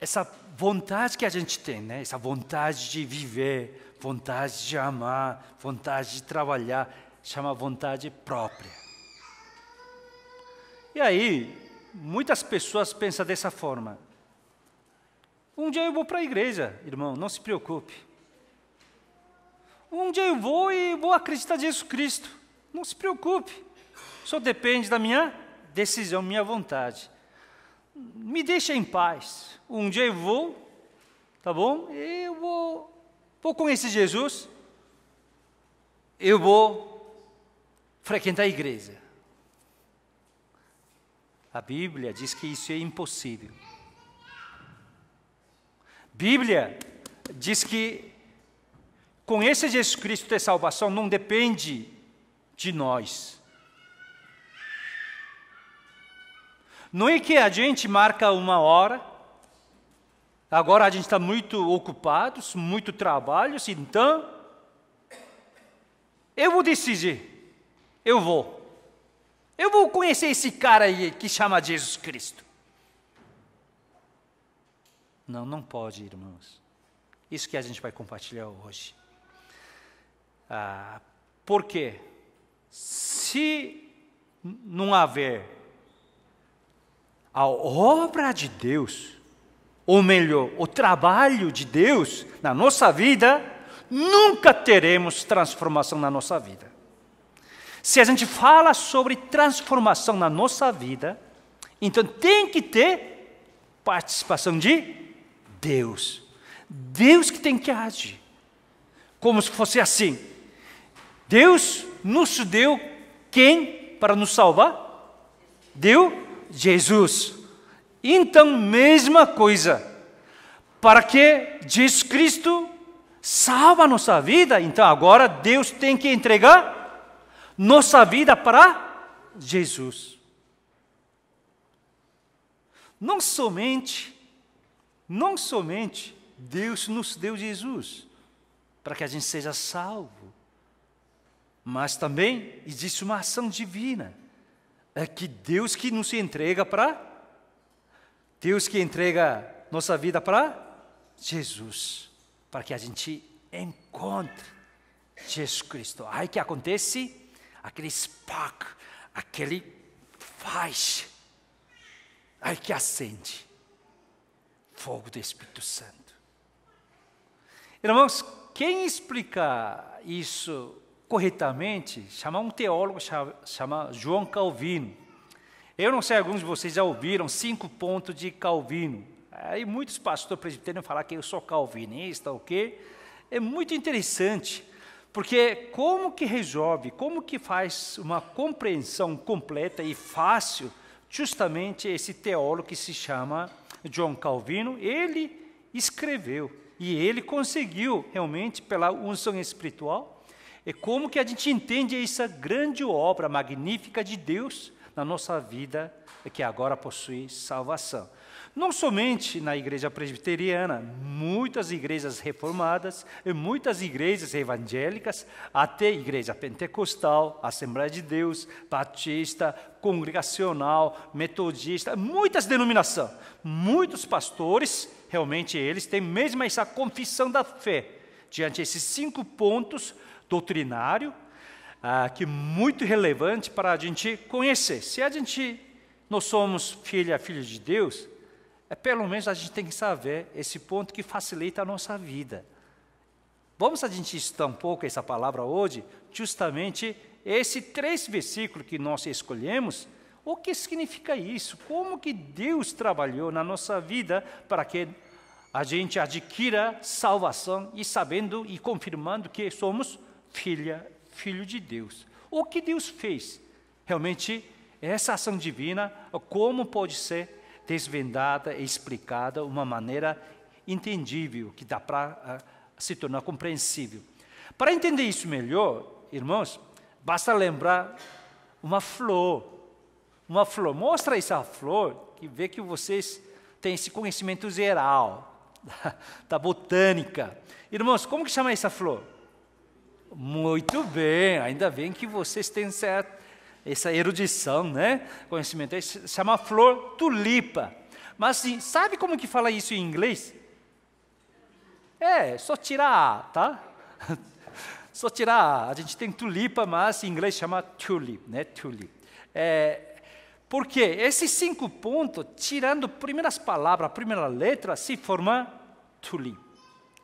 essa vontade que a gente tem, né? essa vontade de viver, vontade de amar, vontade de trabalhar, chama vontade própria. E aí, muitas pessoas pensam dessa forma. Um dia eu vou para a igreja, irmão, não se preocupe. Um dia eu vou e vou acreditar em Jesus Cristo. Não se preocupe. Só depende da minha decisão, minha vontade me deixa em paz. Um dia eu vou, tá bom? Eu vou, vou conhecer Jesus, eu vou frequentar a igreja. A Bíblia diz que isso é impossível. Bíblia diz que conhecer Jesus Cristo ter salvação não depende de nós, Não é que a gente marca uma hora, agora a gente está muito ocupados, muito trabalho, então eu vou decidir, eu vou. Eu vou conhecer esse cara aí que chama Jesus Cristo. Não, não pode, irmãos. Isso que a gente vai compartilhar hoje. Ah, por quê? Se não haver a obra de Deus, ou melhor, o trabalho de Deus na nossa vida, nunca teremos transformação na nossa vida. Se a gente fala sobre transformação na nossa vida, então tem que ter participação de Deus. Deus que tem que agir. Como se fosse assim. Deus nos deu quem para nos salvar? Deu Jesus. Então, mesma coisa. Para que Jesus Cristo salva nossa vida, então agora Deus tem que entregar nossa vida para Jesus. Não somente, não somente Deus nos deu Jesus para que a gente seja salvo, mas também existe uma ação divina é que Deus que não se entrega para Deus que entrega nossa vida para Jesus, para que a gente encontre Jesus Cristo. Aí que acontece aquele spark, aquele faz, aí que acende fogo do Espírito Santo. Irmãos, quem explica isso corretamente, chamar um teólogo chamado João Calvino. Eu não sei, alguns de vocês já ouviram cinco pontos de Calvino. Aí muitos pastores presbiterianos falar que eu sou calvinista, o quê? É muito interessante, porque como que resolve, como que faz uma compreensão completa e fácil, justamente esse teólogo que se chama João Calvino, ele escreveu e ele conseguiu realmente pela unção espiritual é como que a gente entende essa grande obra magnífica de Deus na nossa vida, que agora possui salvação. Não somente na igreja presbiteriana, muitas igrejas reformadas, muitas igrejas evangélicas, até igreja pentecostal, Assembleia de Deus, Batista, Congregacional, Metodista, muitas denominações, muitos pastores, realmente eles têm mesmo essa confissão da fé. Diante desses cinco pontos, doutrinário, ah, que muito relevante para a gente conhecer. Se a gente, não somos filha, filho de Deus, é, pelo menos a gente tem que saber esse ponto que facilita a nossa vida. Vamos a gente estudar um pouco essa palavra hoje, justamente esse três versículos que nós escolhemos, o que significa isso? Como que Deus trabalhou na nossa vida para que a gente adquira salvação e sabendo e confirmando que somos filha, filho de Deus. O que Deus fez? Realmente, essa ação divina, como pode ser desvendada e explicada de uma maneira entendível, que dá para uh, ah, se tornar compreensível? Para entender isso melhor, irmãos, basta lembrar uma flor. Uma flor. Mostra essa flor que vê que vocês têm esse conhecimento geral da, da botânica. Irmãos, como que chama essa flor? Muito bem, ainda bem que vocês têm certa, essa erudição, né? Conhecimento. Isso chama flor tulipa. Mas sabe como que fala isso em inglês? É, só tirar tá? só tirar A. gente tem tulipa, mas em inglês chama tulip, né? Tulip. É, quê? esses cinco pontos, tirando primeiras palavras, a primeira letra, se forma tulip.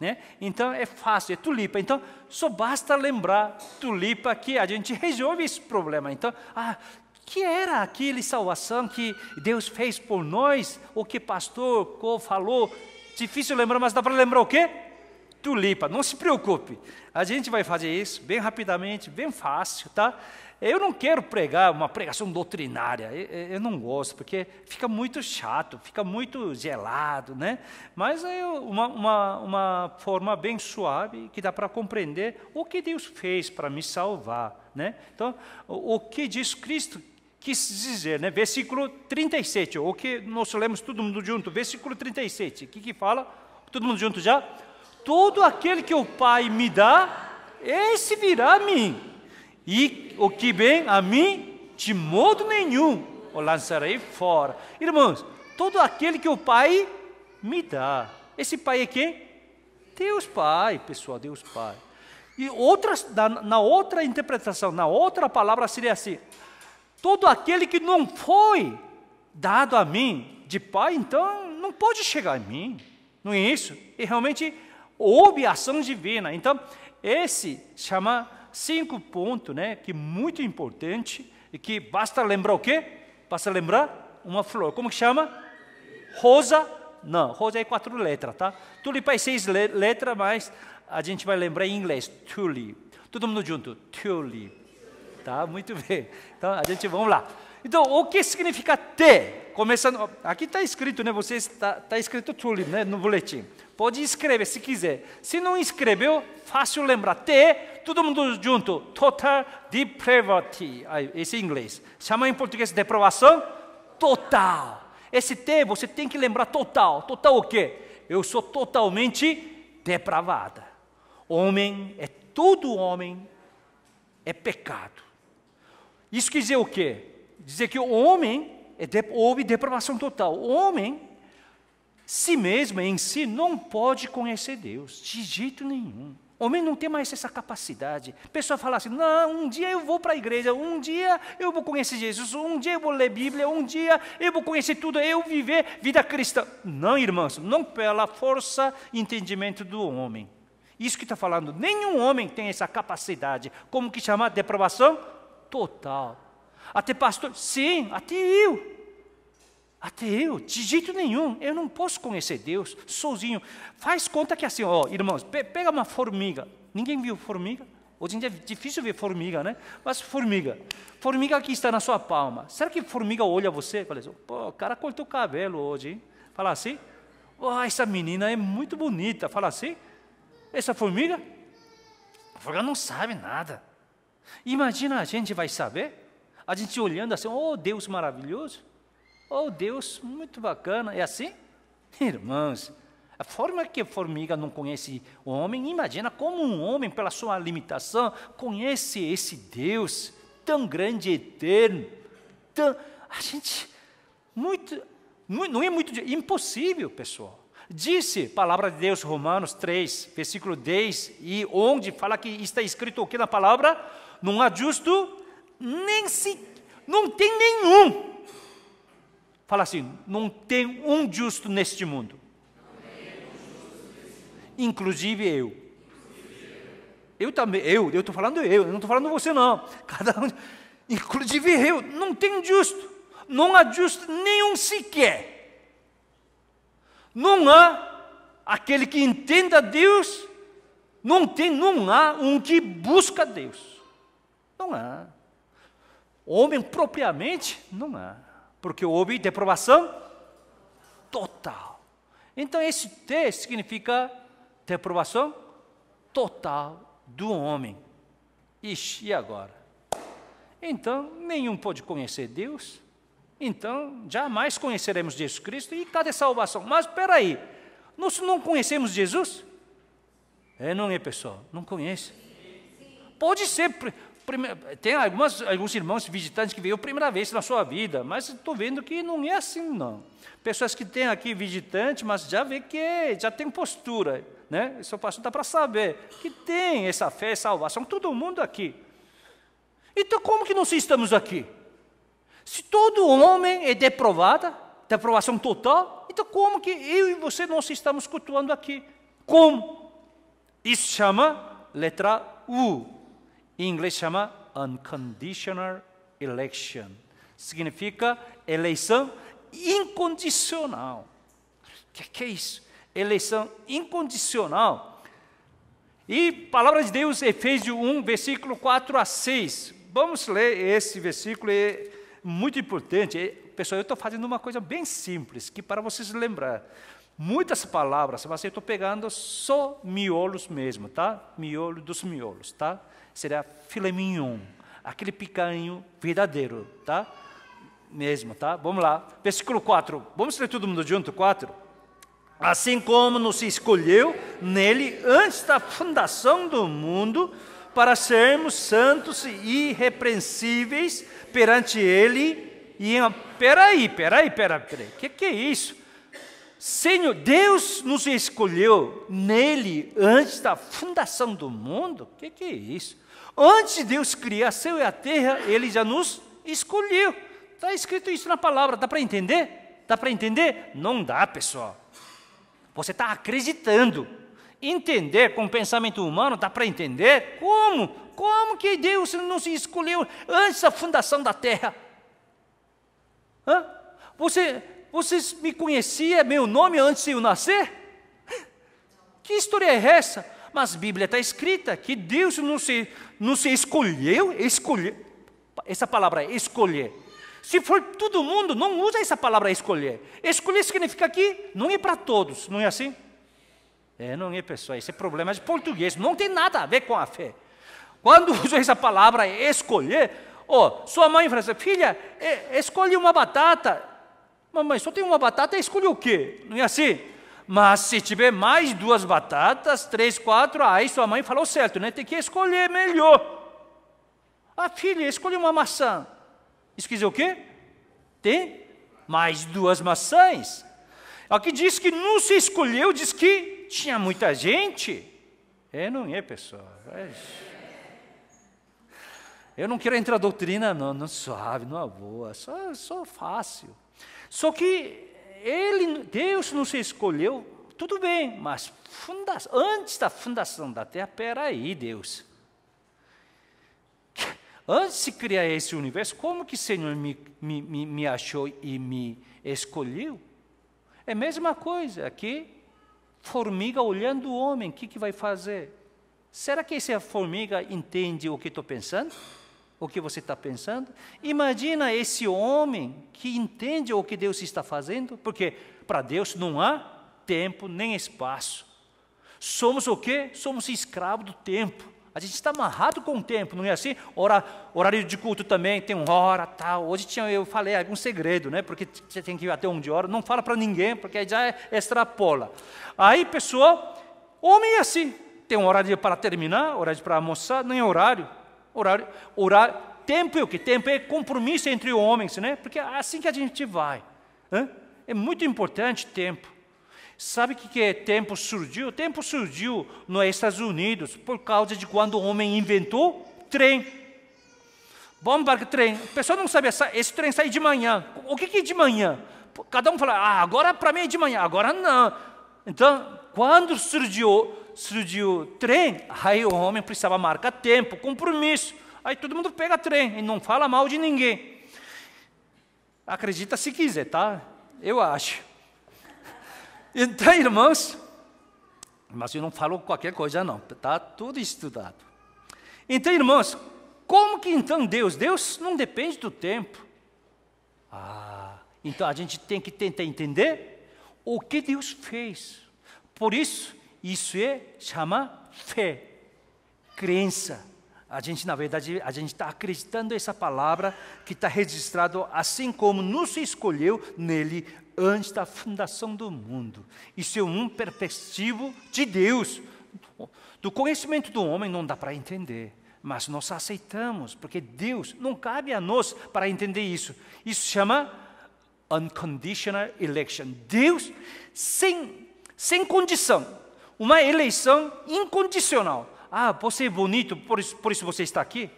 Né? Então é fácil, é tulipa. Então só basta lembrar tulipa que a gente resolve esse problema. Então, ah, que era aquele salvação que Deus fez por nós? O que pastor Co falou? Difícil lembrar, mas dá para lembrar o quê? Tulipa. Não se preocupe. A gente vai fazer isso bem rapidamente, bem fácil, tá? Eu não quero pregar uma pregação doutrinária, eu, não gosto, porque fica muito chato, fica muito gelado, né? Mas é uma, uma, uma forma bem suave que dá para compreender o que Deus fez para me salvar, né? Então, o, o que diz Cristo quis dizer, né? Versículo 37, o que nós lemos todo mundo junto, versículo 37, o que, que fala? Todo mundo junto já? Todo aquele que o Pai me dá, esse virá a mim. E o que vem a mim, de modo nenhum o lançarei fora. Irmãos, todo aquele que o Pai me dá. Esse Pai é quem? Deus Pai, pessoal, Deus Pai. E outras, na, na outra interpretação, na outra palavra seria assim: todo aquele que não foi dado a mim de Pai, então não pode chegar a mim. Não é isso? E realmente houve ação divina. Então, esse chama cinco pontos, né, que muito importante e que basta lembrar o quê? Basta lembrar uma flor. Como que chama? Rosa? Não, rosa é quatro letras, tá? Tulipa é seis letras, mas a gente vai lembrar em inglês, tulip. Todo mundo junto, tulip. Tá, muito bem. Então, a gente, vamos lá. Então, o que significa T? Começando, aqui está escrito, né? Você está tá escrito tulip, né? No boletim. Pode escrever se quiser. Se não escreveu, fácil lembrar. T, todo mundo junto. Total depravity. Esse é inglês. Chama em português depravação total. Esse T você tem que lembrar total. Total o quê? Eu sou totalmente depravada. Homem é todo homem é pecado. Isso quer dizer o quê? Dizer que o homem é de, houve depravação total. O homem si mesmo, em si, não pode conhecer Deus, de jeito nenhum. Homem não tem mais essa capacidade. A pessoa fala assim: não, um dia eu vou para a igreja, um dia eu vou conhecer Jesus, um dia eu vou ler Bíblia, um dia eu vou conhecer tudo, eu viver vida cristã. Não, irmãos, não pela força e entendimento do homem. Isso que está falando, nenhum homem tem essa capacidade. Como que chama? Depravação total. Até pastor, sim, até eu. Até eu, de jeito nenhum, eu não posso conhecer Deus sozinho. Faz conta que assim, ó, irmãos, pe pega uma formiga. Ninguém viu formiga? Hoje em dia é difícil ver formiga, né? Mas formiga, formiga que está na sua palma. Será que formiga olha você fala assim, pô, o cara cortou o cabelo hoje, hein? Fala assim, ó, oh, essa menina é muito bonita. Fala assim, essa formiga, a formiga não sabe nada. Imagina a gente vai saber, a gente olhando assim, oh, Deus maravilhoso. Oh, Deus, muito bacana. É assim? Irmãos, a forma que a formiga não conhece o homem, imagina como um homem, pela sua limitação, conhece esse Deus tão grande e eterno. Tão, a gente, muito, não é muito impossível, pessoal. Disse, palavra de Deus, Romanos 3, versículo 10 e onde fala que está escrito o que na palavra: não há justo, nem se, não tem nenhum. Fala assim: não tem um justo neste mundo. Inclusive eu. Eu também, eu, eu estou falando eu, eu não estou falando você não. Cada um, inclusive eu, não tem justo. Não há justo nenhum sequer. Não há aquele que entenda Deus, não tem, não há um que busca Deus. Não há. Homem propriamente, não há porque houve deprovação total. Então, esse T significa deprovação total do homem. Ixi, e agora? Então, nenhum pode conhecer Deus. Então, jamais conheceremos Jesus Cristo. E cada salvação? Mas espera aí, nós não conhecemos Jesus? É, não é, pessoal? Não conhece. Pode ser tem algumas, alguns irmãos visitantes que veio primeira vez na sua vida, mas estou vendo que não é assim não. Pessoas que têm aqui visitante, mas já vê que já tem postura, né? Isso pastor dá para saber que tem essa fé, salvação, todo mundo aqui. Então como que nós estamos aqui? Se todo homem é deprovado, deprovação total, então como que eu e você não estamos cultuando aqui? Como? Isso chama letra U. Em inglês chama unconditional election. Significa eleição incondicional. O que, que é isso? Eleição incondicional. E palavra de Deus, Efésios 1, versículo 4 a 6. Vamos ler esse versículo, é muito importante. É, pessoal, eu estou fazendo uma coisa bem simples, que para vocês lembrar. Muitas palavras, mas eu estou pegando só miolos mesmo, tá? Miolo dos miolos, tá? será filé mignon, aquele picanho verdadeiro, tá? Mesmo, tá? Vamos lá. Versículo 4. Vamos ler todo mundo junto, 4. Assim como nos escolheu nele antes da fundação do mundo, para sermos santos e irrepreensíveis perante ele. E peraí, peraí, peraí, peraí. O que, que é isso? Senhor, Deus nos escolheu nele antes da fundação do mundo? O que, que é isso? Antes de Deus criar o céu e a terra, Ele já nos escolheu. Está escrito isso na palavra, dá para entender? Dá para entender? Não dá, pessoal. Você está acreditando. Entender com o pensamento humano, dá para entender? Como? Como que Deus nos escolheu antes da fundação da terra? Hã? Você, vocês me conheciam meu nome antes de eu nascer? Que história é essa? mas a Bíblia está escrita que Deus não se, não se escolheu, escolher, essa palavra é escolher. Se for todo mundo, não usa essa palavra escolher. Escolher significa que não é para todos, não é assim? É, não é, pessoal. Esse é problema de português. Não tem nada a ver com a fé. Quando usa essa palavra escolher, ó, oh, sua mãe fala assim, filha, é, escolhe uma batata. Mamãe, só tem uma batata, escolhe o quê? Não é assim? Mas se tiver mais duas batatas, três, quatro, aí sua mãe falou certo, né? Tem que escolher melhor. A filha escolhe uma maçã. Isso quer dizer o quê? Tem mais duas maçãs. Aqui é diz que não se escolheu, diz que tinha muita gente. É, não é, pessoal. É. Eu não quero entrar doutrina, não, não suave, não é boa, só, só fácil. Só que ele, Deus nos escolheu, tudo bem, mas funda, antes da fundação da Terra, peraí, Deus. Antes de criar esse universo, como que o Senhor me, me, me achou e me escolheu? É a mesma coisa aqui, formiga olhando o homem, o que, que vai fazer? Será que essa formiga entende o que estou pensando? o que você está pensando? Imagina esse homem que entende o que Deus está fazendo, porque para Deus não há tempo nem espaço. Somos o quê? Somos escravos do tempo. A gente está amarrado com o tempo, não é assim? Ora, horário de culto também tem uma hora, tal. Hoje tinha, eu falei algum segredo, né? Porque você tem que ir até um de hora. Não fala para ninguém, porque já é extrapola. Aí, pessoal, homem é assim. Tem um horário para terminar, horário para almoçar, nem horário. Horário, horário, tempo é o que? Tempo é compromisso entre homens, né? Porque é assim que a gente vai. É muito importante tempo. Sabe o que, que é tempo surgiu? Tempo surgiu nos Estados Unidos por causa de quando o homem inventou trem. Bombarde trem. O pessoal não sabia, esse trem sai de manhã. O que, que é de manhã? Cada um fala, ah, agora para mim é de manhã, agora não. Então, quando surgiu surgiu trem, aí o homem precisava marcar tempo, compromisso. Aí todo mundo pega trem e não fala mal de ninguém. Acredita se quiser, tá? Eu acho. Então, irmãos, mas eu não falo qualquer coisa, não. tá tudo estudado. Então, irmãos, como que então Deus? Deus não depende do tempo. Ah, então a gente tem que tentar entender o que Deus fez. Por isso, isso é, chama fé, crença. A gente, na verdade, a gente está acreditando essa palavra que está registrado assim como nos escolheu nele antes da fundação do mundo. Isso é um perspectivo de Deus. Do conhecimento do homem não dá para entender, mas nós aceitamos, porque Deus não cabe a nós para entender isso. Isso chama unconditional election. Deus sem, sem condição uma eleição incondicional. Ah, você é bonito, por isso, por isso você está aqui?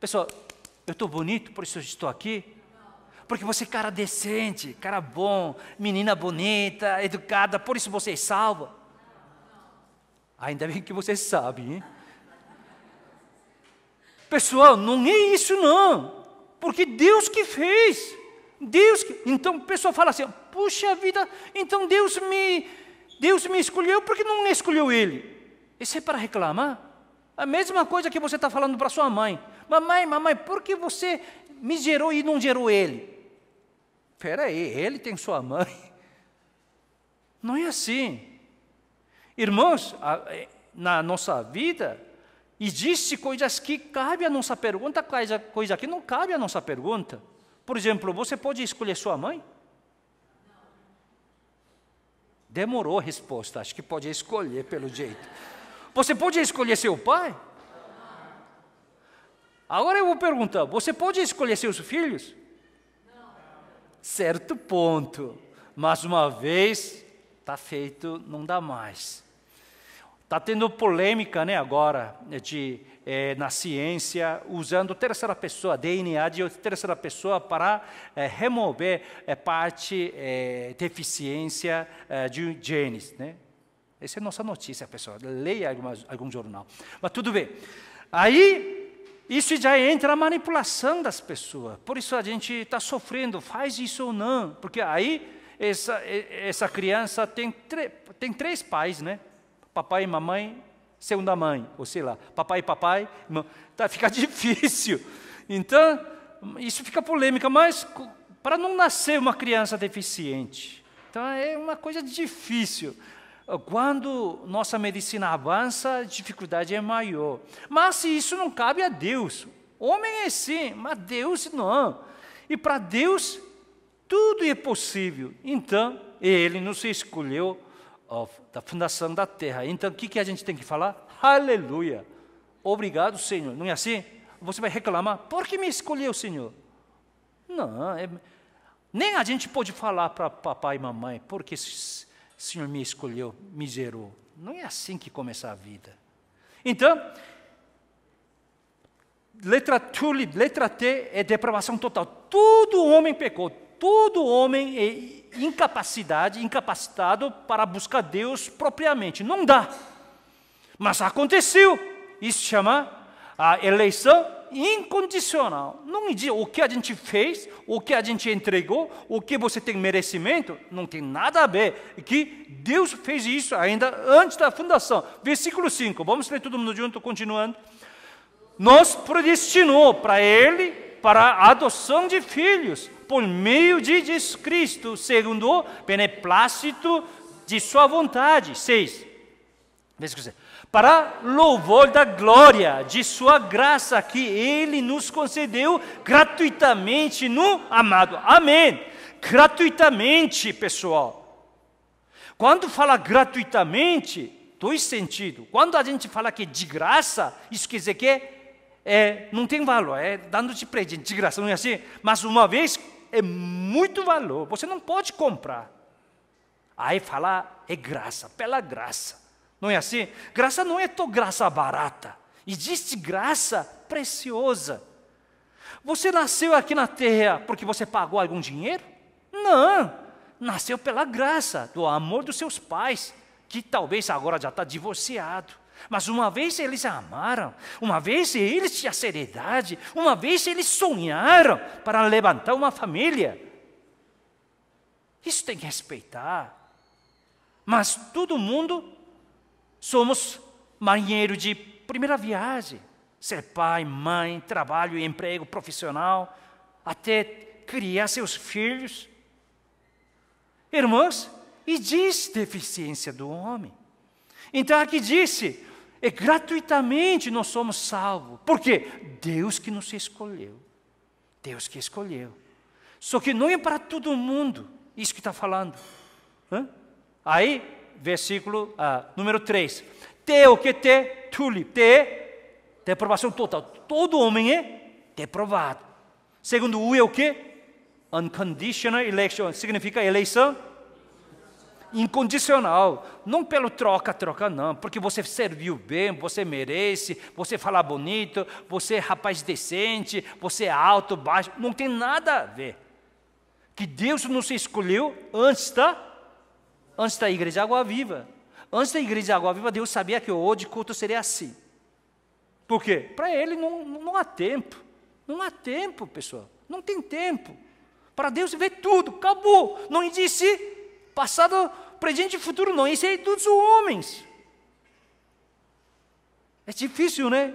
Pessoal, eu estou bonito, por isso eu estou aqui? Porque você é cara decente, cara bom, menina bonita, educada, por isso você é salva. Ainda bem que você sabe, hein? Pessoal, não é isso não. Porque Deus que fez. Deus que... Então o pessoal fala assim, puxa vida, então Deus me, Deus me escolheu porque não escolheu ele. Isso é para reclamar? A mesma coisa que você está falando para sua mãe. Mamãe, mamãe, por que você me gerou e não gerou ele? Espera aí, ele tem sua mãe. Não é assim. Irmãos, eh, na nossa vida, existem coisas que cabe à nossa pergunta, coisas que não cabe à nossa pergunta. Por exemplo, você pode escolher sua mãe? Demorou a resposta, acho que pode escolher pelo jeito. Você pode escolher seu pai? Agora eu vou perguntar: você pode escolher seus filhos? Não. Certo ponto. Mas uma vez, está feito, não dá mais. Está tendo polêmica né, agora de, é, na ciência, usando terceira pessoa, DNA de terceira pessoa, para é, remover é, parte deficiência de genes. Né? Essa é a nossa notícia, pessoal. Leia algum jornal. Mas tudo bem. Aí, isso já entra a manipulação das pessoas. Por isso a gente está sofrendo, faz isso ou não. Porque aí, essa, essa criança tem, tem três pais, né? papai e mamãe, segunda mãe, ou sei lá, papai e papai, Tá, fica difícil. Então, isso fica polêmica, mas para não nascer uma criança deficiente. Então, é uma coisa difícil. Quando nossa medicina avança, a dificuldade é maior. Mas isso não cabe a Deus. Homem é sim, mas Deus não. E para Deus, tudo é possível. Então, Ele nos escolheu da fundação da terra. Então, o que, que a gente tem que falar? Aleluia! Obrigado, Senhor. Não é assim? Você vai reclamar? Por que me escolheu, Senhor? Não, é, nem a gente pode falar para papai e mamãe, porque o Senhor me escolheu, me gerou. Não é assim que começa a vida. Então, letra, letra T é depravação total. Todo homem pecou, todo homem é incapacidade, incapacitado para buscar Deus propriamente. Não dá. Mas aconteceu. Isso chama a eleição incondicional. Não diz o que a gente fez, o que a gente entregou, o que você tem merecimento. Não tem nada a ver. Que Deus fez isso ainda antes da fundação. Versículo 5. Vamos ler todo mundo junto, continuando. Nos predestinou para Ele para a adoção de filhos por meio de Jesus Cristo, segundo o beneplácito de sua vontade. 6. para louvor da glória de Sua graça que Ele nos concedeu gratuitamente no amado. Amém. Gratuitamente, pessoal. Quando fala gratuitamente, dois sentidos. Quando a gente fala que de graça, isso quer dizer que é, não tem valor, é dando de presente, de graça, não é assim? Mas uma vez é muito valor, você não pode comprar. Aí falar é graça, pela graça. Não é assim? Graça não é tão graça barata. Existe graça preciosa. Você nasceu aqui na terra porque você pagou algum dinheiro? Não. Nasceu pela graça do amor dos seus pais, que talvez agora já está divorciado. Mas uma vez eles amaram, uma vez eles tinham seriedade, uma vez eles sonharam para levantar uma família. Isso tem que respeitar. Mas todo mundo somos marinheiros de primeira viagem. Ser pai, mãe, trabalho, emprego profissional, até criar seus filhos. Irmãos, E diz deficiência do homem. Então aqui é disse, é gratuitamente nós somos salvos. Por quê? Deus que nos escolheu. Deus que escolheu. Só que não é para todo mundo, isso que está falando. Hã? Aí, versículo ah, número 3. Te o que te, tulip, te, te total. Todo homem é deprovado. Segundo U é o que? Unconditional election, significa eleição incondicional, não pelo troca-troca, não, porque você serviu bem, você merece, você fala bonito, você é rapaz decente, você é alto, baixo, não tem nada a ver. Que Deus nos escolheu antes da, antes da igreja Água Viva. Antes da igreja Água Viva, Deus sabia que hoje o culto seria assim. Por quê? Para ele não, não há tempo. Não há tempo, pessoal. Não tem tempo. Para Deus ver tudo, acabou. Não existe Passado, presente e futuro não. Isso é os homens. É difícil, né?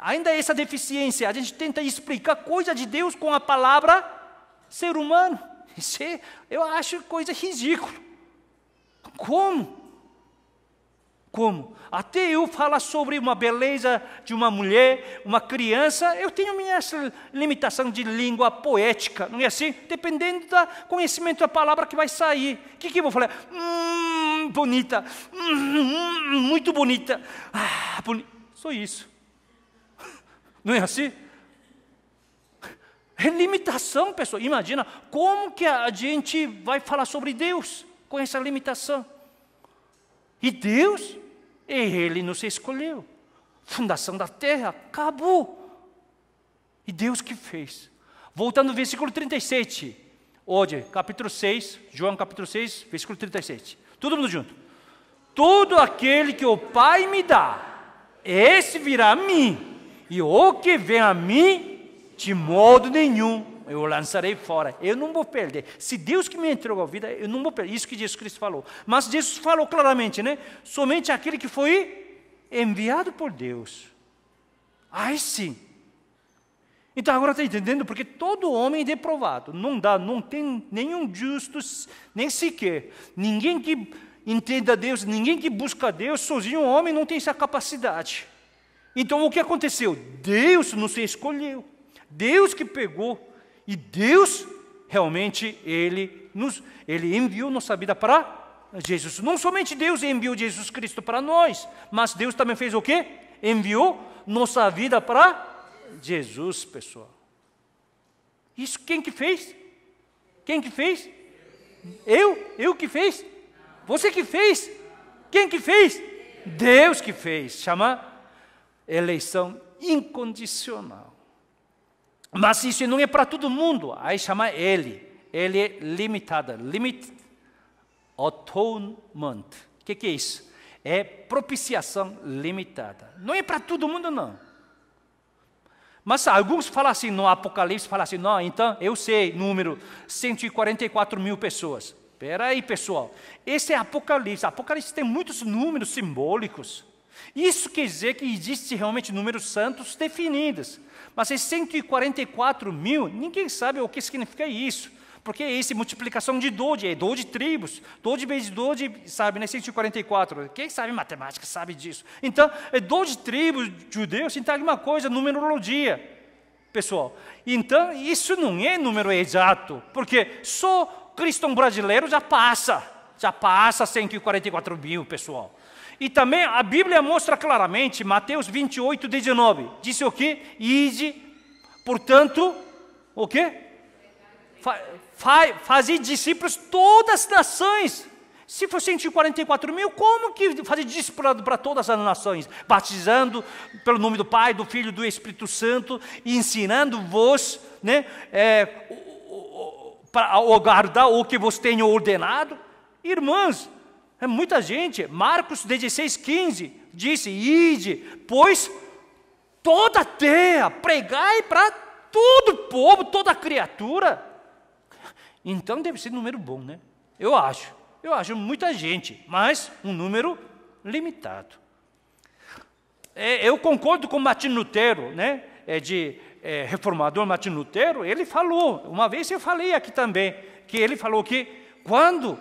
Ainda essa deficiência. A gente tenta explicar coisa de Deus com a palavra ser humano. Isso é, eu acho coisa ridícula. Como? Como? Até eu falar sobre uma beleza de uma mulher, uma criança, eu tenho minha limitação de língua poética, não é assim? Dependendo do conhecimento da palavra que vai sair. O que, que eu vou falar? Hum, bonita, hum, muito bonita. Ah, boni... Só isso. Não é assim? É limitação, pessoal. Imagina como que a gente vai falar sobre Deus com essa limitação. E Deus e ele nos escolheu. Fundação da terra, acabou. E Deus que fez. Voltando ao versículo 37. Hoje, capítulo 6, João capítulo 6, versículo 37. Todo mundo junto. Todo aquele que o Pai me dá, esse virá a mim. E o que vem a mim, de modo nenhum eu lançarei fora, eu não vou perder. Se Deus que me entregou a vida, eu não vou perder. Isso que Jesus Cristo falou. Mas Jesus falou claramente, né? Somente aquele que foi enviado por Deus. Aí sim. Então agora está entendendo? Porque todo homem é Não dá, não tem nenhum justo, nem sequer. Ninguém que entenda Deus, ninguém que busca Deus, sozinho o homem não tem essa capacidade. Então o que aconteceu? Deus nos escolheu. Deus que pegou e Deus, realmente, Ele, nos, ele enviou nossa vida para Jesus. Não somente Deus enviou Jesus Cristo para nós, mas Deus também fez o quê? Enviou nossa vida para Jesus, pessoal. Isso quem que fez? Quem que fez? Eu? Eu que fez? Você que fez? Quem que fez? Deus que fez. Chama eleição incondicional. Mas isso não é para todo mundo. Aí chama ele. Ele é limitada. Limit atonement. O que, que é isso? É propiciação limitada. Não é para todo mundo, não. Mas alguns falam assim, no Apocalipse, falam assim, não, então eu sei, número 144 mil pessoas. Espera aí, pessoal. Esse é Apocalipse. Apocalipse tem muitos números simbólicos. Isso quer dizer que existe realmente números santos definidos. Mas esses 144 mil, ninguém sabe o que significa isso. Porque esse é multiplicação de 12, é 12 tribos. 12 vezes 12, sabe, né? 144. Quem sabe matemática sabe disso. Então, é 12 tribos judeus, então é alguma coisa, numerologia pessoal. Então, isso não é número exato, porque só cristão brasileiro já passa, já passa 144 mil, pessoal. E também a Bíblia mostra claramente, Mateus 28, 19, disse o que? Ide, portanto, o que? Fa, fa, fazer discípulos todas as nações. Se for 144 mil, como que fazer discipulado para todas as nações? Batizando pelo nome do Pai, do Filho, do Espírito Santo, ensinando vos, né, é, para guardar o que vos tenho ordenado. Irmãos, é muita gente. Marcos 16, 15 disse: Ide, pois toda a terra, pregai para todo povo, toda criatura. Então deve ser um número bom, né? Eu acho. Eu acho muita gente, mas um número limitado. É, eu concordo com Martin Lutero, né? É de é, reformador Martin Lutero, ele falou, uma vez eu falei aqui também, que ele falou que quando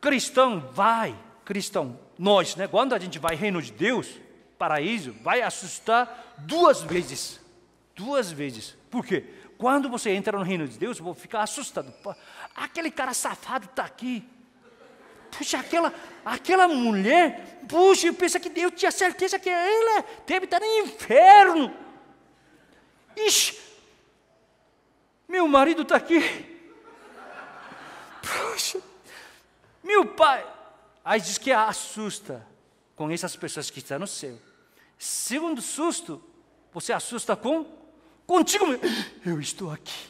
Cristão, vai, cristão, nós, né? Quando a gente vai reino de Deus, paraíso, vai assustar duas vezes. Duas vezes. Por quê? Quando você entra no reino de Deus, vou ficar assustado. Aquele cara safado está aqui. Puxa, aquela, aquela mulher, puxa, pensa que Deus tinha certeza que ela deve estar no inferno. Ixi, meu marido está aqui. Puxa, meu pai! Aí diz que assusta com essas pessoas que estão no céu. Segundo susto, você assusta com contigo mesmo. Eu estou aqui.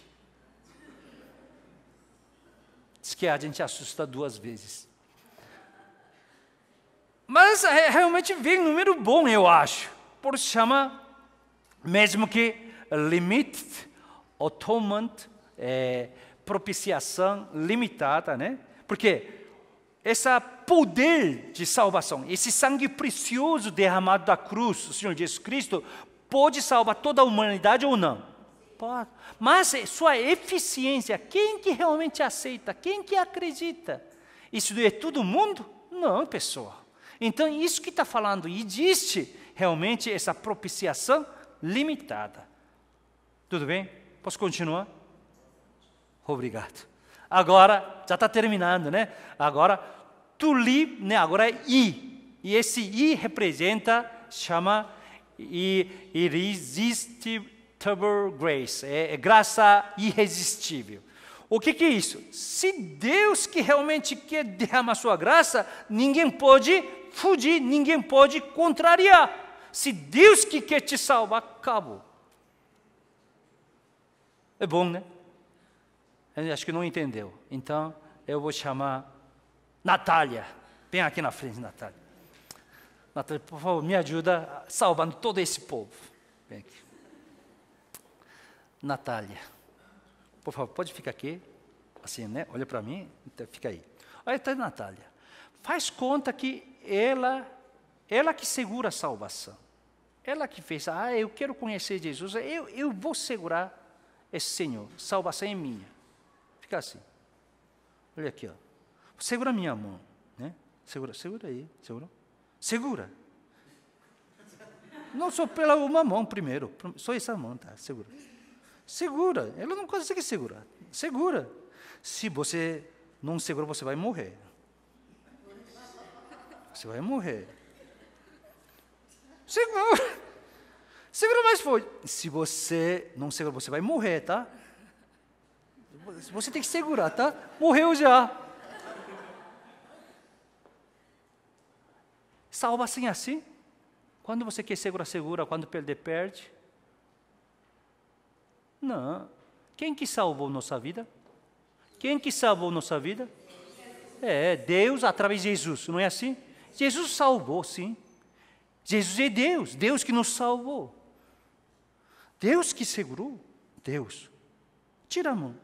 Diz que a gente assusta duas vezes. Mas é, realmente vem um número bom, eu acho. Por chama, mesmo que limite, atonement, é, eh, propiciação limitada, né? Porque esse poder de salvação, esse sangue precioso derramado da cruz, o Senhor Jesus Cristo, pode salvar toda a humanidade ou não? Pode. Mas é sua eficiência, quem que realmente aceita? Quem que acredita? Isso é todo mundo? Não, pessoal. Então, isso que está falando, existe realmente essa propiciação limitada. Tudo bem? Posso continuar? Obrigado. Agora, já está terminando, né? Agora, to live, né? Agora é i. E esse i representa, chama irresistible grace. É, é graça irresistível. O que, que, é isso? Se Deus que realmente quer derramar sua graça, ninguém pode fugir, ninguém pode contrariar. Se Deus que quer te salvar, acabou. É bom, né? Acho que não entendeu. Então, eu vou chamar Natália. Vem aqui na frente, Natália. Natália, por favor, me ajuda salvando todo esse povo. Vem aqui. Natália, por favor, pode ficar aqui? Assim, né? Olha para mim, então, fica aí. Olha, está Natália. Faz conta que ela, ela que segura a salvação. Ela que fez, ah, eu quero conhecer Jesus, eu, eu vou segurar esse Senhor, salvação é minha ficar assim. Olha aqui, ó. Segura a minha mão, né? Segura, segura aí, segura. Segura. Não sou pela uma mão primeiro, só essa mão, tá? Segura. Segura. Ela não consegue segurar. Segura. Se você não segura, você vai morrer. Você vai morrer. Segura. Segura mais forte. Se você não segura, você vai morrer, tá? Você tem que segurar, tá? Morreu já. Salva assim assim? Quando você quer segurar, segura. Quando perder, perde. Não. Quem que salvou nossa vida? Quem que salvou nossa vida? É, Deus através de Jesus, não é assim? Jesus salvou, sim. Jesus é Deus, Deus que nos salvou. Deus que segurou, Deus. Tira a mão.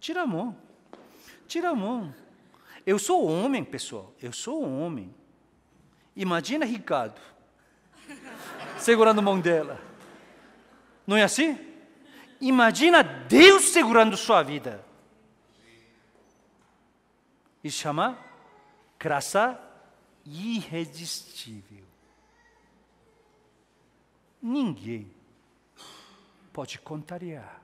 Tira a mão. Tira a mão. Eu sou homem, pessoal. Eu sou homem. Imagina Ricardo segurando a mão dela. Não é assim? Imagina Deus segurando sua vida. E chama graça irresistível. Ninguém pode contrariar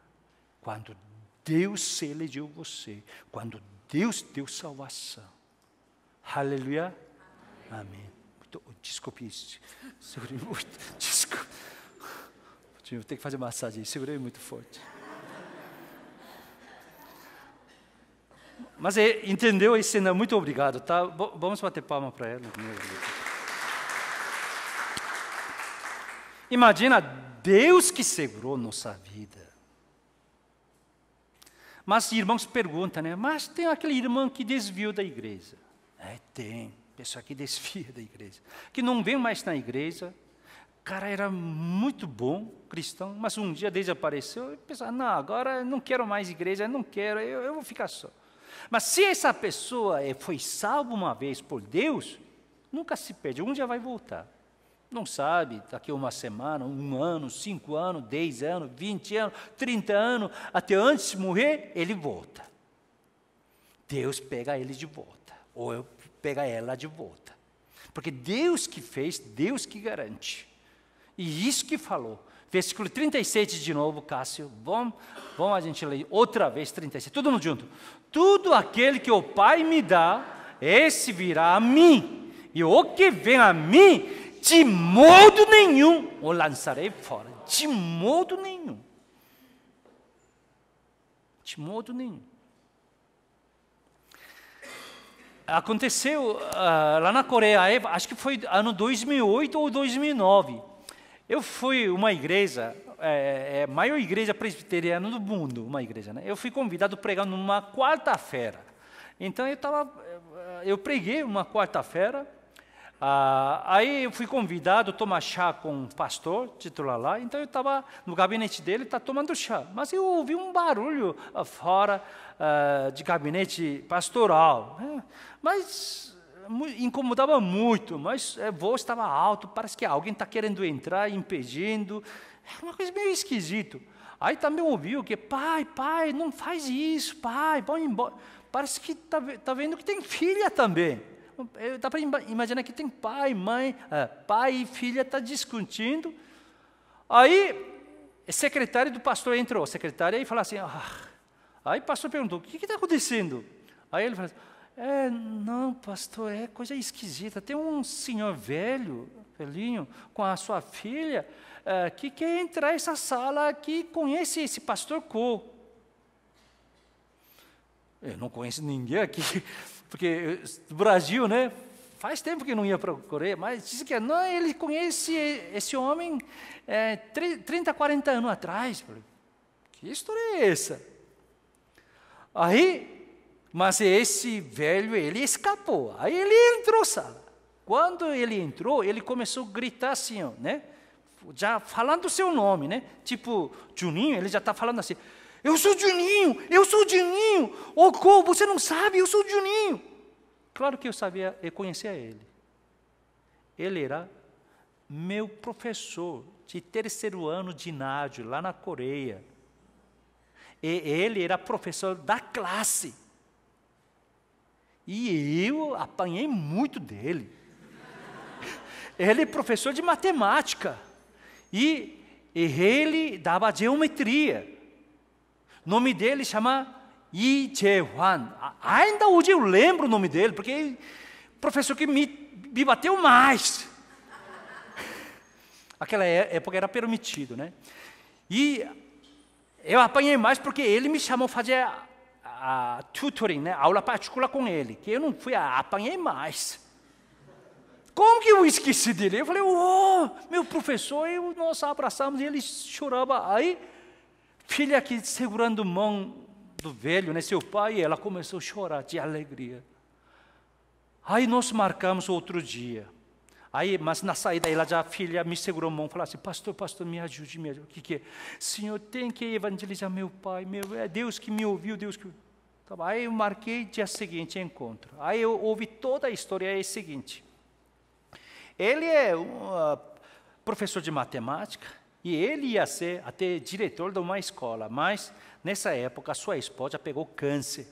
quando Deus se elegeu você. Quando Deus deu salvação. Aleluia. Amém. Muito, oh, desculpe isso. Segurei muito. Desculpe. Vou ter que fazer massagem. Segurei muito forte. Mas é, entendeu esse cena? Muito obrigado, tá? Vamos bater palma para ela. Imagina Deus que segurou nossa vida. Mas irmãos perguntam, né? Mas tem aquele irmão que desviou da igreja. É, tem. Pessoa que desvia da igreja. Que não vem mais na igreja. Cara, era muito bom cristão, mas um dia desapareceu e pensava, não, agora não quero mais igreja, não quero, eu, eu vou ficar só. Mas se essa pessoa eh, foi salva uma vez por Deus, nunca se perde, um dia vai voltar. Não sabe, daqui uma semana, um ano, cinco anos, dez anos, vinte anos, trinta anos, até antes de morrer, ele volta. Deus pega ele de volta, ou eu pega ela de volta. Porque Deus que fez, Deus que garante. E isso que falou. Versículo 37 de novo, Cássio. Vamos, vamos a gente ler outra vez 37. Todo mundo junto. Tudo aquele que o Pai me dá, esse virá a mim. E o que vem a mim, de modo nenhum o lançarei fora. De modo nenhum. De modo nenhum. Aconteceu uh, lá na Coreia, acho que foi ano 2008 ou 2009. Eu fui uma igreja, é, é, é, maior igreja presbiteriana do mundo, uma igreja, né? Eu fui convidado a pregar numa quarta-feira. Então eu estava, ah, eu preguei uma quarta-feira ah, aí eu fui convidado a tomar chá com o pastor titular lá, então eu estava no gabinete dele, tá tomando chá. Mas eu ouvi um barulho ah, fora ah, de gabinete pastoral. Né? Mas incomodava muito, mas a eh, voz estava alto, parece que alguém está querendo entrar, impedindo. Era uma coisa meio esquisito. Aí também ouviu que, pai, pai, não faz isso, pai, vão embora. Parece que está tá vendo que tem filha também dá para imaginar que tem pai, mãe, é, pai e filha tá discutindo. Aí, secretário do pastor entrou, secretário e falou assim, ah. aí o pastor perguntou, o que está acontecendo? Aí ele falou assim, é, não, pastor, é coisa esquisita. Tem um senhor velho, velhinho, com a sua filha, é, que quer entrar nessa sala que conhece esse pastor Co. Eu não conheço ninguém aqui porque do eh, Brasil, né? Faz tempo que não ia para a Coreia, mas disse que é, não, ele conhece esse homem é, 30, 40 anos atrás. Que história é essa? Aí, mas esse velho, ele escapou. Aí ele entrou sala. Quando ele entrou, ele começou a gritar assim, ó, né? Já falando o seu nome, né? Tipo, Juninho, ele já está falando assim: eu sou o Juninho, eu sou o Juninho. Ô, oh, você não sabe, eu sou o Juninho. Claro que eu sabia, eu conhecia ele. Ele era meu professor de terceiro ano de ginásio lá na Coreia. E ele era professor da classe. E eu apanhei muito dele. ele é professor de matemática. E, e ele dava geometria nome dele chama Ijewan. Ainda hoje eu lembro o nome dele, porque o é professor que me, me bateu mais. Aquela é, época era permitido, né? E eu apanhei mais porque ele me chamou fazer a, a, tutoring, né? aula particular com ele, que eu não fui, a, apanhei mais. Como que eu esqueci dele? Eu falei, oh, meu professor, eu, nós abraçamos e ele chorava. Aí filha que segurando mão do velho, né, seu pai, ela começou a chorar de alegria. Aí nós marcamos outro dia. Aí, mas na saída ela já, a filha me segurou a mão e falou assim, pastor, pastor, me ajude, me ajude. O que, que é? Senhor, tem que evangelizar meu pai, meu, é Deus que me ouviu, Deus que... Tá bom. Aí eu marquei dia seguinte encontro. Aí eu ouvi toda a história, é o seguinte. Ele é um, uh, professor de matemática, e ele ia ser até diretor de uma escola, mas nessa época sua esposa pegou câncer.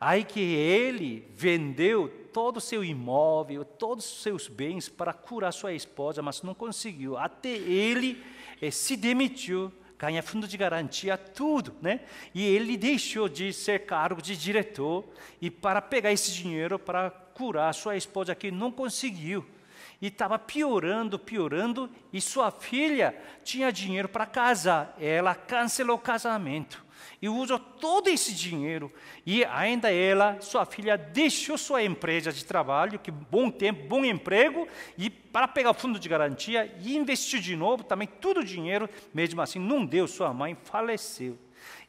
Aí que ele vendeu todo o seu imóvel, todos os seus bens para curar sua esposa, mas não conseguiu. Até ele eh, se demitiu, ganha fundo de garantia, tudo, né? E ele deixou de ser cargo de diretor e para pegar esse dinheiro para curar sua esposa que não conseguiu e estava piorando, piorando, e sua filha tinha dinheiro para casar. Ela cancelou o casamento e usou todo esse dinheiro. E ainda ela, sua filha, deixou sua empresa de trabalho, que bom tempo, bom emprego, e para pegar o fundo de garantia e investiu de novo também tudo o dinheiro, mesmo assim não deu, sua mãe faleceu.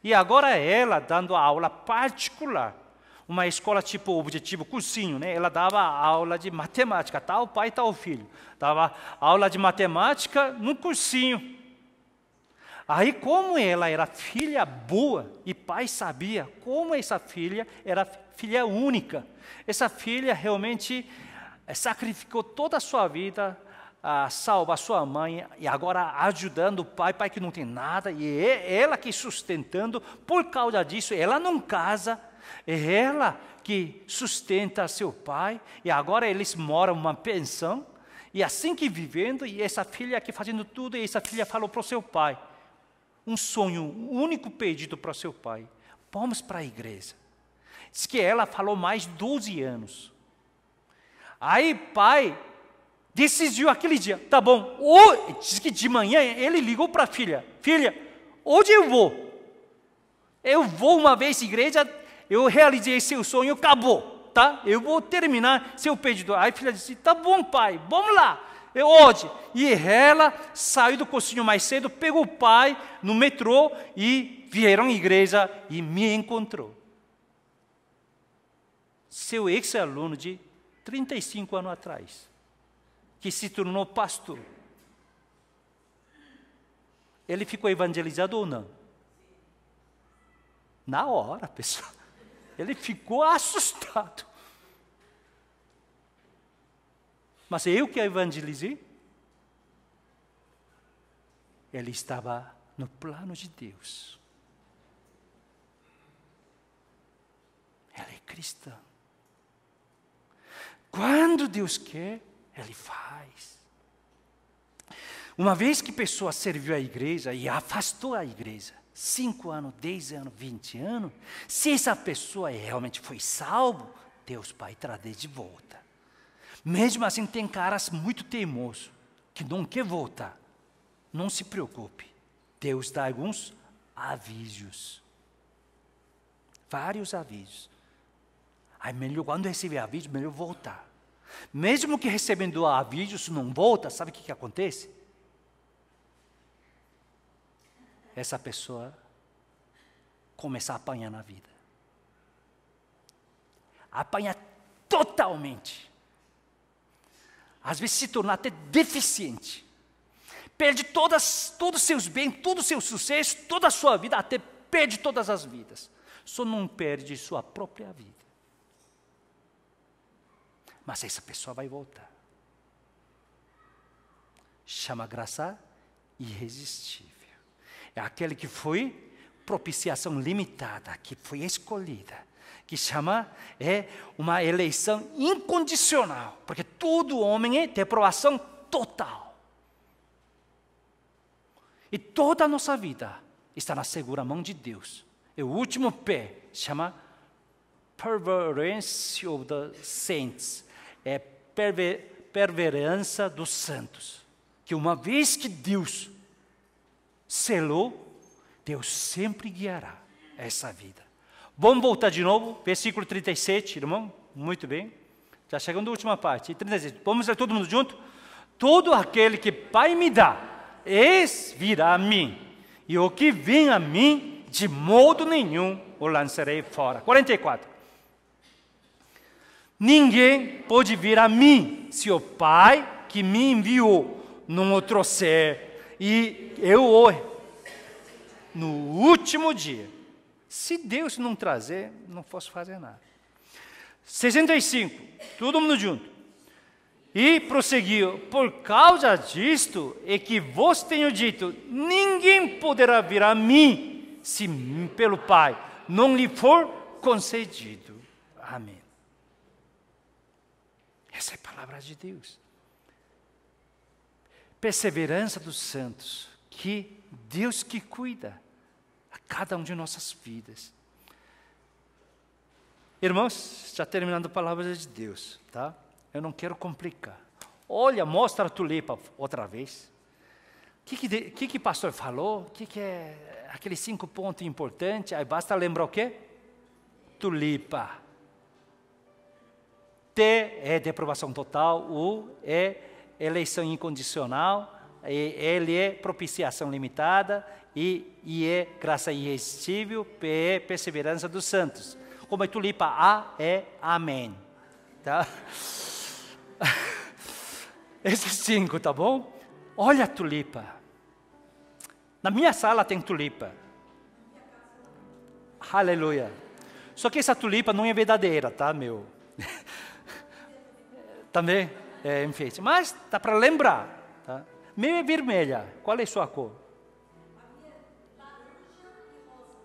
E agora ela dando aula particular uma escola tipo objetivo, cursinho, né? Ela dava aula de matemática, tal tá? pai, tal tá filho. Dava aula de matemática no cursinho. Aí, como ela era filha boa e pai sabia como essa filha era filha única, essa filha realmente eh, sacrificou toda a sua vida a salvar sua mãe e agora ajudando o pai, pai que não tem nada, e é ela que sustentando, por causa disso, ela não casa, é ela que sustenta seu pai e agora eles moram uma pensão e assim que vivendo e essa filha aqui fazendo tudo e essa filha falou para o seu pai um sonho, um único pedido para seu pai. Vamos para a igreja. Diz que ela falou mais 12 anos. Aí pai decidiu aquele dia, tá bom, ou, diz que de manhã ele ligou para a filha, filha, hoje eu vou. Eu vou uma vez à igreja, eu realizei seu sonho, acabou, tá? Eu vou terminar seu pedido. Aí a filha disse, tá bom, pai, vamos lá. Eu hoje. E ela saiu do cozinho mais cedo, pegou o pai no metrô e vieram à igreja e me encontrou. Seu ex-aluno de 35 anos atrás, que se tornou pastor. Ele ficou evangelizado ou não? Na hora, pessoal. Ele ficou assustado. Mas eu que evangelizei, ele estava no plano de Deus. Ela é cristã. Quando Deus quer, ele faz. Uma vez que pessoa serviu a igreja e afastou a igreja, 5 anos, 10 anos, 20 anos, se essa pessoa realmente foi salvo, Deus Pai trazer de volta. Mesmo assim, tem caras muito teimosos, que não quer voltar. Não se preocupe, Deus dá alguns avisos. Vários avisos. Aí melhor, quando receber aviso, melhor voltar. Mesmo que recebendo avisos, não volta, sabe o que, que acontece? essa pessoa começar a apanhar na vida. Apanhar totalmente. Às vezes se tornar até deficiente. Perde todas, todos os seus bens, todo o seu sucesso, toda a sua vida, até perde todas as vidas. Só não perde sua própria vida. Mas essa pessoa vai voltar. Chama graça irresistível. É aquele que foi propiciação limitada, que foi escolhida, que chama é uma eleição incondicional, porque todo homem é aprovação total. E toda a nossa vida está na segura mão de Deus. E o último pé chama perverence of the saints, é perver, perverança dos santos. Que uma vez que Deus selou, Deus sempre guiará essa vida. Vamos voltar de novo, versículo 37, irmão? Muito bem. Já chegando à última parte. 37. Vamos ler todo mundo junto? Todo aquele que Pai me dá, eis virá a mim. E o que vem a mim, de modo nenhum o lançarei fora. 44. Ninguém pode vir a mim se o Pai que me enviou não o trouxer e eu o no último dia. Se Deus não trazer, não posso fazer nada. 65, todo mundo junto. E prosseguiu: Por causa disto é que vos tenho dito: ninguém poderá vir a mim se pelo Pai não lhe for concedido. Amém. Essa é a palavra de Deus perseverança dos santos, que Deus que cuida a cada um de nossas vidas. Irmãos, já terminando a palavra de Deus, tá? Eu não quero complicar. Olha, mostra a tulipa outra vez. O que que, que, que, pastor falou? O que, que é aqueles cinco pontos importantes? Aí basta lembrar o quê? Tulipa. T é deprovação total, U é eleição incondicional, ele é propiciação limitada e, e é graça irresistível, é perseverança dos santos. Como é tulipa A é Amém. Tá? Esses cinco, tá bom? Olha a tulipa. Na minha sala tem tulipa. Aleluia. Só que essa tulipa não é verdadeira, tá, meu? Também é, enfeite. Mas dá para lembrar. Tá? Meia é vermelha, qual é a sua cor?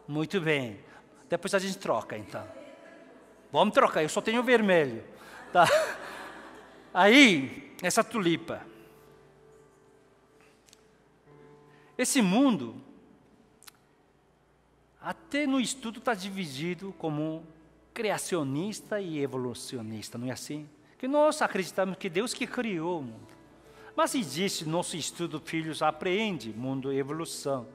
Muito bem. Depois a gente troca, então. Vamos trocar, eu só tenho vermelho. Tá? Aí, essa tulipa. Esse mundo, até no estudo, está dividido como criacionista e evolucionista, não é assim? que nós acreditamos que Deus que criou o mundo. Mas existe nosso estudo Filhos Apreende, Mundo e Evolução.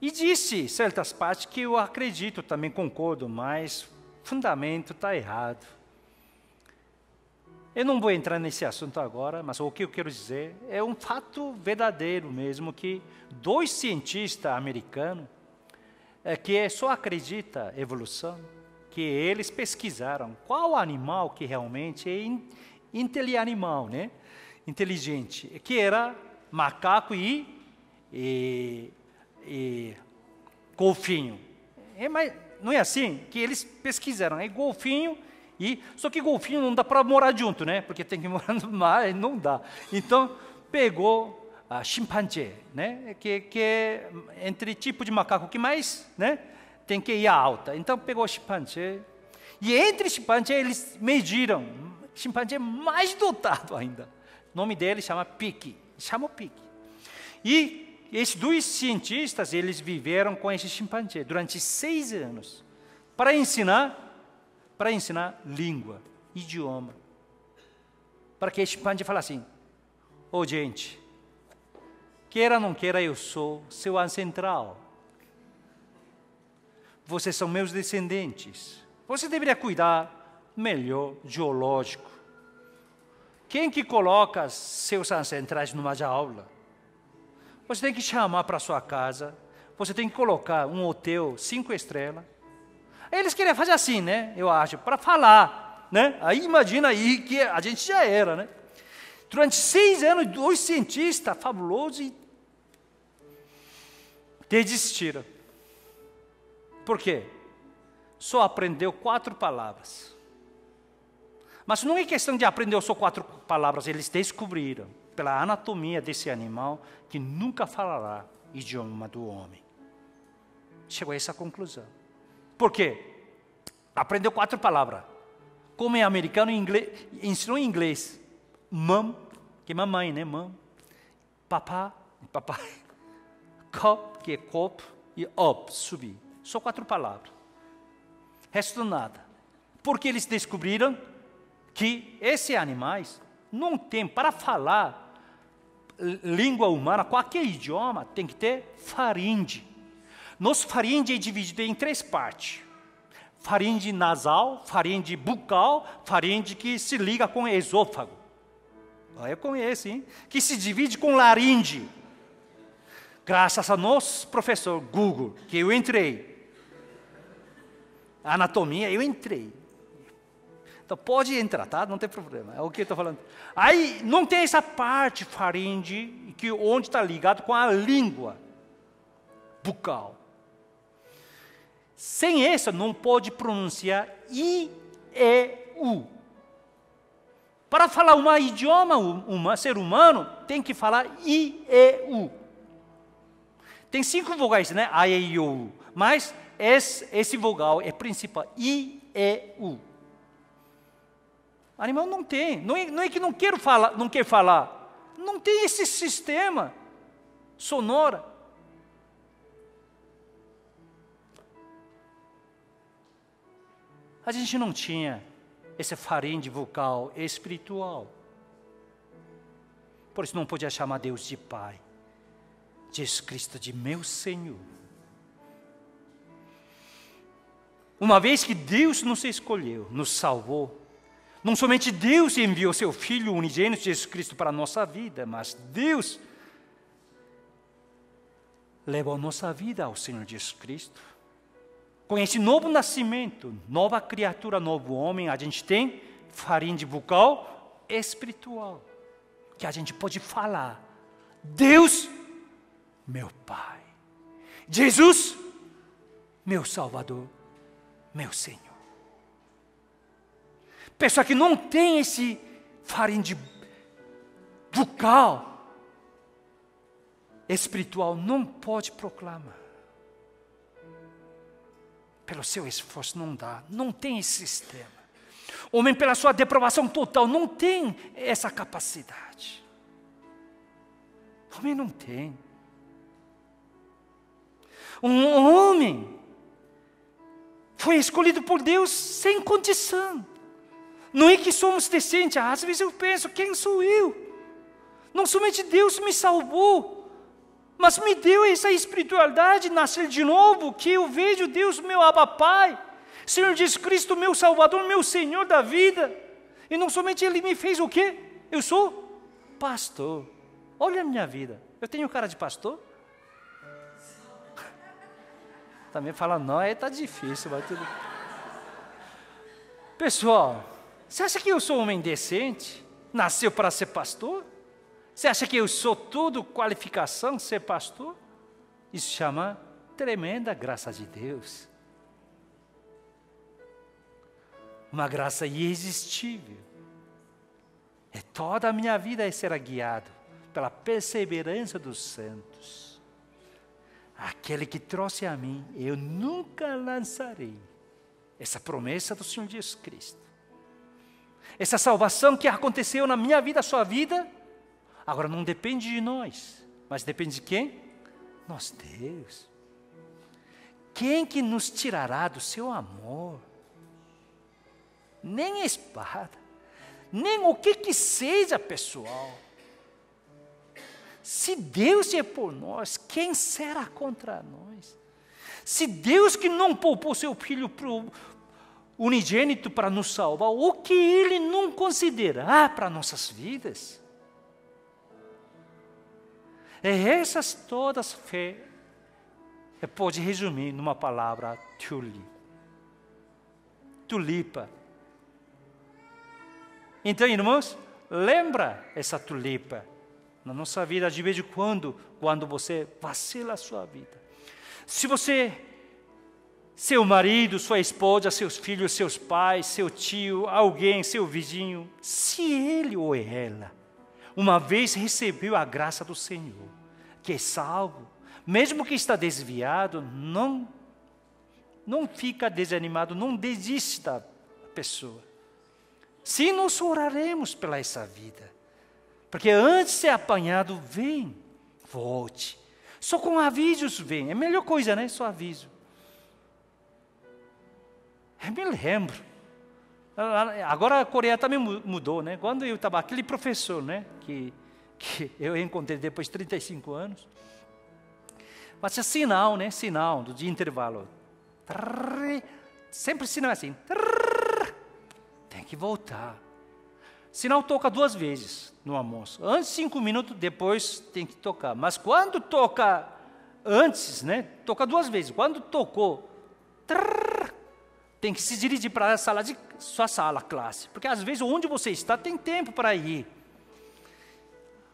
E disse certas partes que eu acredito, também concordo, mas fundamento está errado. Eu não vou entrar nesse assunto agora, mas o que eu quero dizer é um fato verdadeiro mesmo que dois cientistas americanos é, que é só acredita evolução porque eles pesquisaram qual animal que realmente é inteligente, né? inteligente, que era macaco e, e, e golfinho. É, mas não é assim que eles pesquisaram, é golfinho e só que golfinho não dá para morar junto, né? Porque tem que morar no mar, não dá. Então pegou a chimpanzé, né? Que que é entre tipo de macaco que mais, né? tem que ir alta. Então pegou o chimpanzé. E entre chimpanzé eles mediram. Chimpanzé é mais dotado ainda. O nome dele chama Pique. Chama Pique. E esses dois cientistas, eles viveram com esse chimpanzé durante seis anos. Para ensinar, para ensinar língua, idioma. Para que o chimpanzé falasse assim, ô oh, gente, queira ou não queira, eu sou seu ancestral. Vocês são meus descendentes. Você deveria cuidar melhor geológico. Quem que coloca seus ancestrais numa jaula? Você tem que chamar para sua casa. Você tem que colocar um hotel cinco estrelas. Eles queriam fazer assim, né? Eu acho, para falar, né? Aí imagina aí que a gente já era, né? Durante seis anos, dois cientistas fabulosos e desistiram. Por quê? Só aprendeu quatro palavras. Mas não é questão de aprender só quatro palavras, eles descobriram, pela anatomia desse animal, que nunca falará idioma do homem. Chegou a essa conclusão. Por quê? Aprendeu quatro palavras. Como é americano, inglês, ensinou em inglês. Mam, que é mamãe, né? Mam. Papá, papai. Cop, que é copo. E op, subir. Só quatro palavras. Resto nada. Porque eles descobriram que esses animais não têm para falar língua humana, qualquer idioma, tem que ter faringe. Nosso faringe é dividido em três partes: faringe nasal, faringe bucal, faringe que se liga com o É com esse, hein? Que se divide com laringe. Graças a nosso professor Google, que eu entrei, anatomia, eu entrei. Então pode entrar, tá? Não tem problema. É o que eu estou falando. Aí não tem essa parte faringe que onde está ligado com a língua bucal. Sem essa não pode pronunciar i, e, u. Para falar um idioma, um ser humano tem que falar i, e, u. Tem cinco vogais, né? A, e, i, o, u. Mas esse, esse vogal é principal, I, E, U. Animal não tem, não é, não é que não queira falar, não quer falar, não tem esse sistema sonora. A gente não tinha esse faringe vocal espiritual. Por isso não podia chamar Deus de Pai. Jesus Cristo de meu Senhor. Uma vez que Deus nos escolheu, nos salvou, não somente Deus enviou seu Filho unigênito Jesus Cristo para a nossa vida, mas Deus levou nossa vida ao Senhor Jesus Cristo. Com esse novo nascimento, nova criatura, novo homem, a gente tem faringe bucal espiritual, que a gente pode falar: Deus, meu Pai, Jesus, meu Salvador meu Senhor. Pessoa que não tem esse faringe bucal espiritual não pode proclamar. Pelo seu esforço não dá, não tem esse sistema. Homem, pela sua deprovação total, não tem essa capacidade. Homem não tem. Um homem foi escolhido por Deus sem condição. Não é que somos decentes. Às vezes eu penso, quem sou eu? Não somente Deus me salvou, mas me deu essa espiritualidade, nascer de novo, que eu vejo Deus, meu Pai, Senhor Jesus Cristo, meu Salvador, meu Senhor da vida. E não somente Ele me fez o quê? Eu sou pastor. Olha a minha vida. Eu tenho cara de pastor? Também fala, não, aí tá difícil, mas tudo. Pessoal, você acha que eu sou um homem decente? Nasceu para ser pastor? Você acha que eu sou tudo qualificação ser pastor? Isso chama tremenda graça de Deus. Uma graça irresistível. É toda a minha vida é será guiado pela perseverança dos santos. Aquele que trouxe a mim, eu nunca lançarei. Essa promessa do Senhor Jesus Cristo. Essa salvação que aconteceu na minha vida, a sua vida, agora não depende de nós, mas depende de quem? Nós, Deus. Quem que nos tirará do seu amor? Nem a espada, nem o que que seja, pessoal. Se Deus é por nós, quem será contra nós? Se Deus que não poupou seu filho unigênito para nos salvar, o que ele não considerará para nossas vidas? E é essas todas fé é, pode resumir numa palavra tulip. Tulipa. Então, irmãos, lembra essa tulipa na nossa vida, de vez em quando, quando você vacila a sua vida. Se você, seu marido, sua esposa, seus filhos, seus pais, seu tio, alguém, seu vizinho, se ele ou ela uma vez recebeu a graça do Senhor, que é salvo, mesmo que está desviado, não não fica desanimado, não desista da pessoa. Se nós oraremos pela essa vida, porque antes de ser apanhado, vem, volte. Só com avisos vem. É a melhor coisa, né? Só aviso. Eu me lembro. Agora a Coreia também mudou, né? Quando eu estava, aquele professor, né? Que, que eu encontrei depois de 35 anos. Mas é sinal, né? Sinal do de intervalo. Sempre sinal assim. Tem que voltar. Sinal toca duas vezes no almoço. Antes cinco minutos, depois tem que tocar. Mas quando toca antes, né? Toca duas vezes. Quando tocou, trrr, tem que se dirigir para a sala de sua sala, classe, porque às vezes onde você está tem tempo para ir.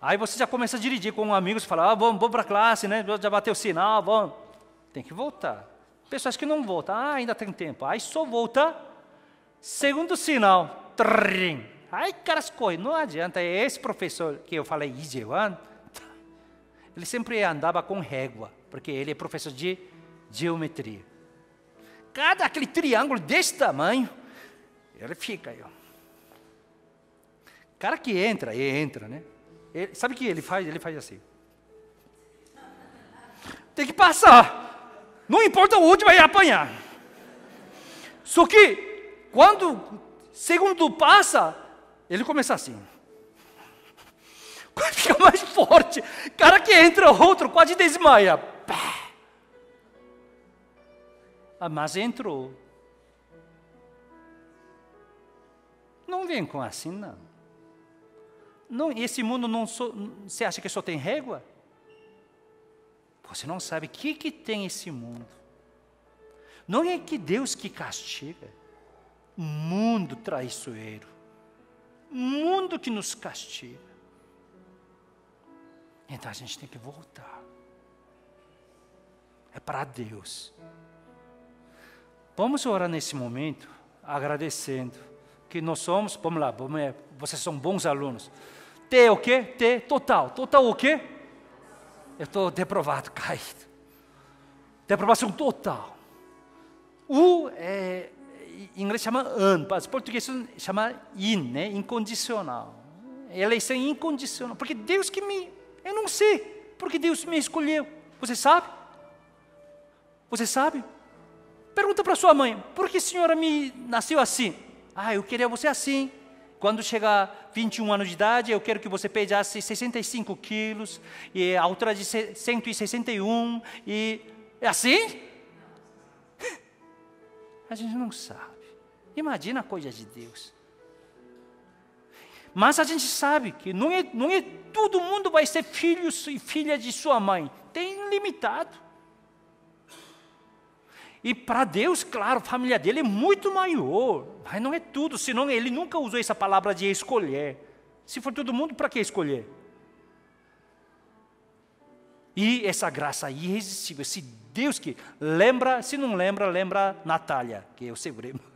Aí você já começa a dirigir com amigos, fala, ah, vamos, vamos para a classe, né? Já bateu o sinal, vamos. Tem que voltar. Pessoas que não voltam, ah, ainda tem tempo. Aí só volta, segundo sinal, trrrim, Ai, caras coisas, não adianta. É esse professor que eu falei, Ijewan, ele sempre andava com régua, porque ele é professor de geometria. Cada aquele triângulo desse tamanho, ele fica aí. Ó. Cara que entra, ele entra, né? Ele, sabe o que ele faz? Ele faz assim. Tem que passar. Não importa o último, vai apanhar. Só que, quando segundo passa, ele começa assim. Fica mais forte. Cara que entra outro, quase desmaia. Pá. Ah, mas entrou. Não vem com assim, não. não esse mundo não so, você acha que só tem régua? Você não sabe o que, que tem esse mundo. Não é que Deus que castiga. Mundo traiçoeiro mundo que nos castiga. Então a gente tem que voltar. É para Deus. Vamos orar nesse momento, agradecendo que nós somos, vamos lá, vamos, é, vocês são bons alunos. T é o quê? T total. Total o quê? Eu estou deprovado, caído. Deprovação total. U é em inglês chama an, mas em português chama in, né? incondicional. Eleição incondicional, porque Deus que me, eu não sei, porque Deus me escolheu. Você sabe? Você sabe? Pergunta para sua mãe, por que a senhora me nasceu assim? Ah, eu queria você assim. Quando chegar 21 anos de idade, eu quero que você pesasse 65 quilos, e a altura de 161, e é assim? A gente não sabe. Imagina a coisa de Deus. Mas a gente sabe que não é, não é todo mundo vai ser filho e filha de sua mãe. Tem limitado. E para Deus, claro, a família dele é muito maior. Mas não é tudo, senão ele nunca usou essa palavra de escolher. Se for todo mundo, para que escolher? E essa graça irresistível, se Deus que lembra, se não lembra, lembra Natália, que eu é o segredo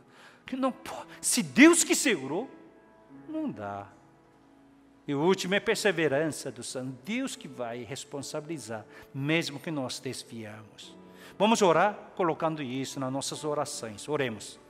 que não Se Deus que segurou, não dá. E o último é perseverança do santo. Deus que vai responsabilizar, mesmo que nós desviamos. Vamos orar colocando isso nas nossas orações. Oremos.